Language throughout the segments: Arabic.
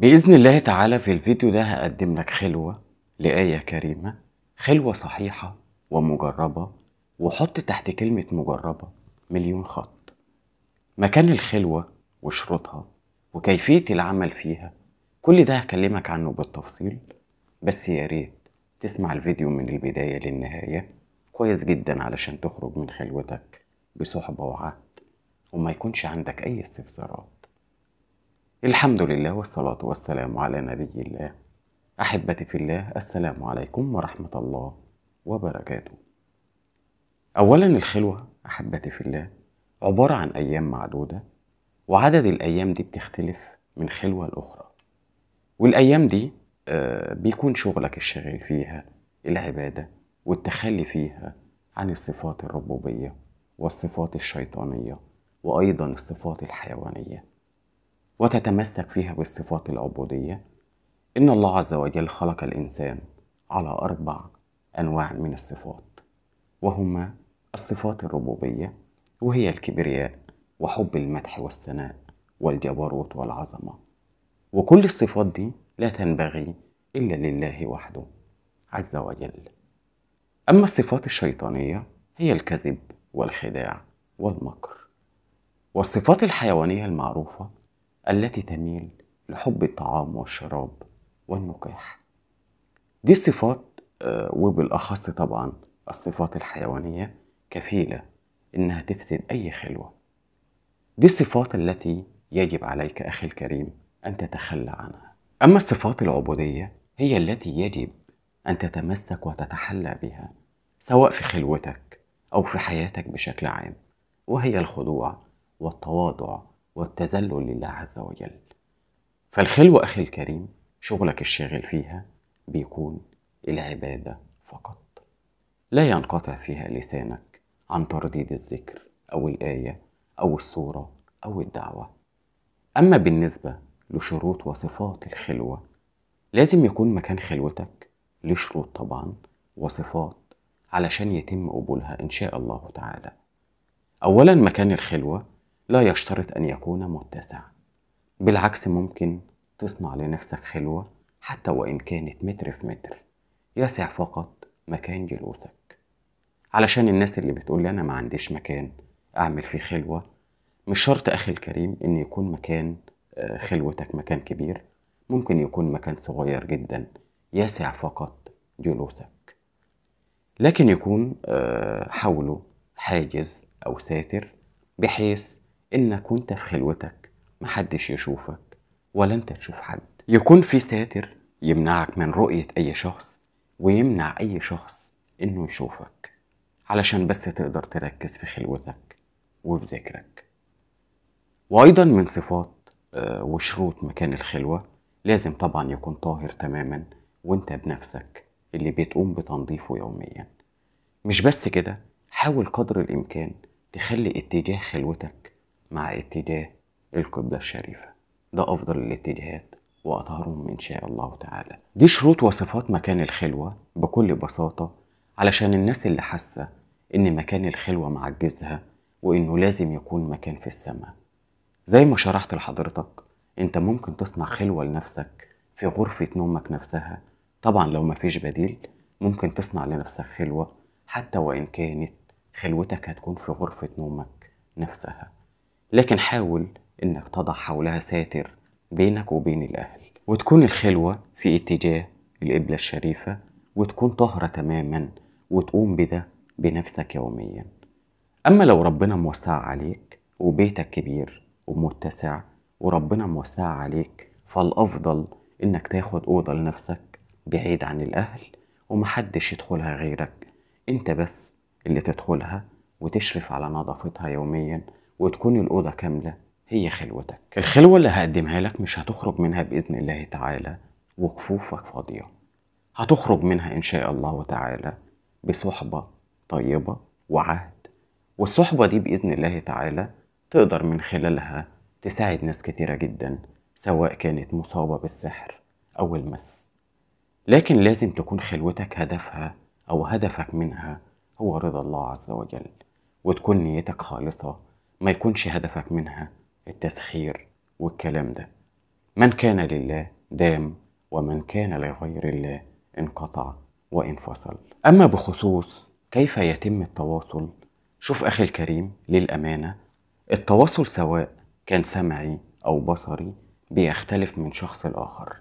بإذن الله تعالى في الفيديو ده هقدم لك خلوة لآية كريمة خلوة صحيحة ومجربة وحط تحت كلمة مجربة مليون خط مكان الخلوة وشروطها وكيفية العمل فيها كل ده هكلمك عنه بالتفصيل بس يا ريت تسمع الفيديو من البداية للنهاية كويس جدا علشان تخرج من خلوتك بصحبة وعهد وما يكونش عندك أي استفسارات الحمد لله والصلاة والسلام على نبي الله أحبتي في الله السلام عليكم ورحمة الله وبركاته أولا الخلوة أحبتي في الله عبارة عن أيام معدودة وعدد الأيام دي بتختلف من خلوة لأخرى والأيام دي آه، بيكون شغلك الشغل فيها العبادة والتخلي فيها عن الصفات الربوبية والصفات الشيطانية وأيضا الصفات الحيوانية وتتمسك فيها بالصفات العبودية إن الله عز وجل خلق الإنسان على أربع أنواع من الصفات وهما الصفات الربوبية وهي الكبرياء وحب المدح والثناء والجبروت والعظمة وكل الصفات دي لا تنبغي إلا لله وحده عز وجل أما الصفات الشيطانية هي الكذب والخداع والمكر والصفات الحيوانية المعروفة التي تميل لحب الطعام والشراب والنكاح دي الصفات آه، وبالأخص طبعا الصفات الحيوانية كفيلة إنها تفسد أي خلوة دي الصفات التي يجب عليك أخي الكريم أن تتخلى عنها أما الصفات العبودية هي التي يجب أن تتمسك وتتحلى بها سواء في خلوتك أو في حياتك بشكل عام وهي الخضوع والتواضع والتذلل لله عز وجل فالخلوة أخي الكريم شغلك الشاغل فيها بيكون العبادة فقط لا ينقطع فيها لسانك عن ترديد الذكر أو الآية أو الصورة أو الدعوة أما بالنسبة لشروط وصفات الخلوة لازم يكون مكان خلوتك لشروط شروط طبعا وصفات علشان يتم قبولها إن شاء الله تعالى أولا مكان الخلوة لا يشترط أن يكون متسع بالعكس ممكن تصنع لنفسك خلوة حتى وإن كانت متر في متر يسع فقط مكان جلوسك علشان الناس اللي بتقول لي أنا ما عنديش مكان أعمل فيه خلوة مش شرط أخي الكريم إن يكون مكان آه، خلوتك مكان كبير ممكن يكون مكان صغير جدا يسع فقط جلوسك لكن يكون آه، حوله حاجز أو ساتر بحيث انك وانت في خلوتك محدش يشوفك ولا انت تشوف حد يكون في ساتر يمنعك من رؤية اي شخص ويمنع اي شخص انه يشوفك علشان بس تقدر تركز في خلوتك وفي ذكرك وايضا من صفات آه، وشروط مكان الخلوة لازم طبعا يكون طاهر تماما وانت بنفسك اللي بتقوم بتنظيفه يوميا مش بس كده حاول قدر الامكان تخلي اتجاه خلوتك مع اتجاه القبلة الشريفة ده أفضل الاتجاهات وأطهرهم إن شاء الله تعالى دي شروط وصفات مكان الخلوة بكل بساطة علشان الناس اللي حاسة إن مكان الخلوة معجزها وإنه لازم يكون مكان في السماء زي ما شرحت لحضرتك أنت ممكن تصنع خلوة لنفسك في غرفة نومك نفسها طبعا لو مفيش بديل ممكن تصنع لنفسك خلوة حتى وإن كانت خلوتك هتكون في غرفة نومك نفسها لكن حاول إنك تضع حولها ساتر بينك وبين الأهل وتكون الخلوة في اتجاه القبلة الشريفة وتكون طاهرة تماما وتقوم بده بنفسك يوميا أما لو ربنا موسع عليك وبيتك كبير ومتسع وربنا موسع عليك فالأفضل إنك تاخد أوضة لنفسك بعيد عن الأهل ومحدش يدخلها غيرك أنت بس اللي تدخلها وتشرف على نظافتها يوميا وتكون الأوضة كاملة هي خلوتك الخلوة اللي هقدمها لك مش هتخرج منها بإذن الله تعالى وكفوفك فاضية هتخرج منها إن شاء الله تعالى بصحبة طيبة وعهد والصحبة دي بإذن الله تعالى تقدر من خلالها تساعد ناس كتيرة جدا سواء كانت مصابة بالسحر أو المس لكن لازم تكون خلوتك هدفها أو هدفك منها هو رضا الله عز وجل وتكون نيتك خالصة ما يكونش هدفك منها التسخير والكلام ده من كان لله دام ومن كان لغير الله انقطع وانفصل أما بخصوص كيف يتم التواصل شوف أخي الكريم للأمانة التواصل سواء كان سمعي أو بصري بيختلف من شخص لآخر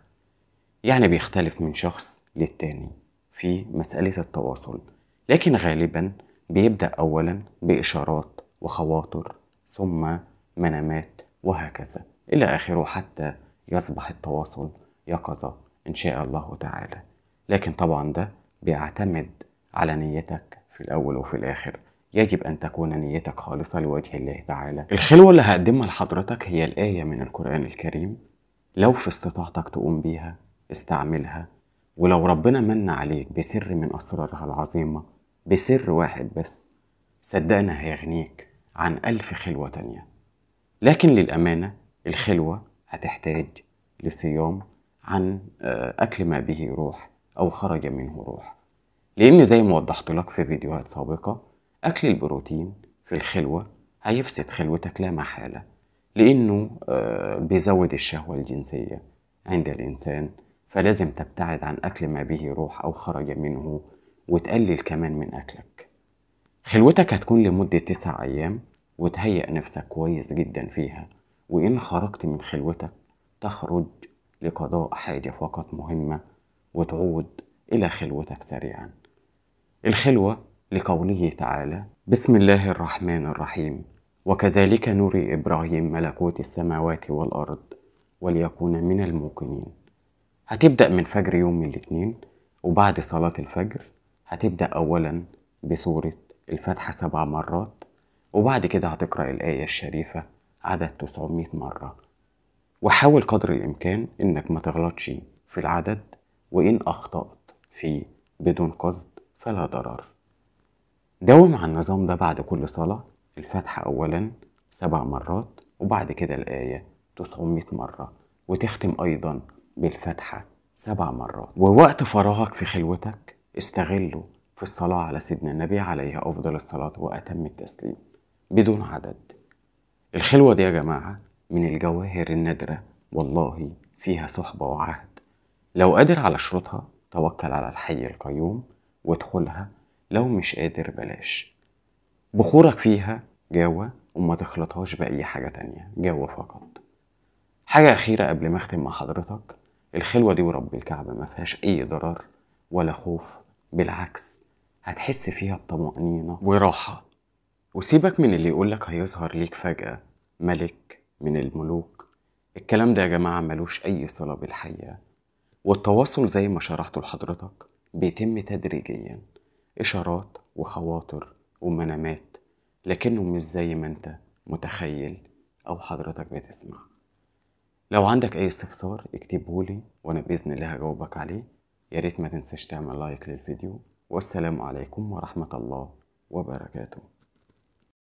يعني بيختلف من شخص للتاني في مسألة التواصل لكن غالبا بيبدأ أولا بإشارات وخواطر ثم منامات وهكذا إلى آخره حتى يصبح التواصل يقظة إن شاء الله تعالى لكن طبعا ده بيعتمد على نيتك في الأول وفي الآخر يجب أن تكون نيتك خالصة لوجه الله تعالى الخلوة اللي هقدمها لحضرتك هي الآية من القرآن الكريم لو في استطاعتك تقوم بيها استعملها ولو ربنا من عليك بسر من أسرارها العظيمة بسر واحد بس صدقنا هيغنيك عن ألف خلوة تانية لكن للأمانة الخلوة هتحتاج لصيام عن آه، أكل ما به روح أو خرج منه روح لأن زي ما وضحت لك في فيديوهات سابقة أكل البروتين في الخلوة هيفسد خلوتك لا محالة لأنه آه، بيزود الشهوة الجنسية عند الإنسان فلازم تبتعد عن أكل ما به روح أو خرج منه وتقلل كمان من أكلك خلوتك هتكون لمدة تسع أيام وتهيأ نفسك كويس جدا فيها وإن خرجت من خلوتك تخرج لقضاء حاجة فقط مهمة وتعود إلى خلوتك سريعا الخلوة لقوله تعالى بسم الله الرحمن الرحيم وكذلك نري إبراهيم ملكوت السماوات والأرض وليكون من الموقنين هتبدأ من فجر يوم الاثنين وبعد صلاة الفجر هتبدأ أولا بسورة الفاتحة سبع مرات وبعد كده هتقرأ الآية الشريفة عدد 900 مرة وحاول قدر الإمكان إنك ما تغلطش في العدد وإن أخطأت فيه بدون قصد فلا ضرر داوم على النظام ده بعد كل صلاة الفاتحة أولا سبع مرات وبعد كده الآية 900 مرة وتختم أيضا بالفاتحة سبع مرات ووقت فراغك في خلوتك استغله في الصلاة على سيدنا النبي عليه أفضل الصلاة وأتم التسليم بدون عدد الخلوة دي يا جماعة من الجواهر النادرة والله فيها صحبة وعهد لو قادر على شروطها توكل على الحي القيوم وادخلها لو مش قادر بلاش بخورك فيها جاوة وما تخلطهاش بأي حاجة تانية جاوة فقط حاجة أخيرة قبل ما أختم مع حضرتك الخلوة دي ورب الكعبة ما فيهاش أي ضرر ولا خوف بالعكس هتحس فيها بطمأنينة وراحة وسيبك من اللي يقولك هيظهر ليك فجأة ملك من الملوك الكلام ده يا جماعة ملوش أي صلة بالحقيقة والتواصل زي ما شرحته لحضرتك بيتم تدريجيا إشارات وخواطر ومنامات لكنه مش زي ما انت متخيل أو حضرتك بتسمع لو عندك أي استفسار اكتبهولي وأنا بإذن الله هجاوبك عليه يا ريت ما تنساش تعمل لايك للفيديو والسلام عليكم ورحمة الله وبركاته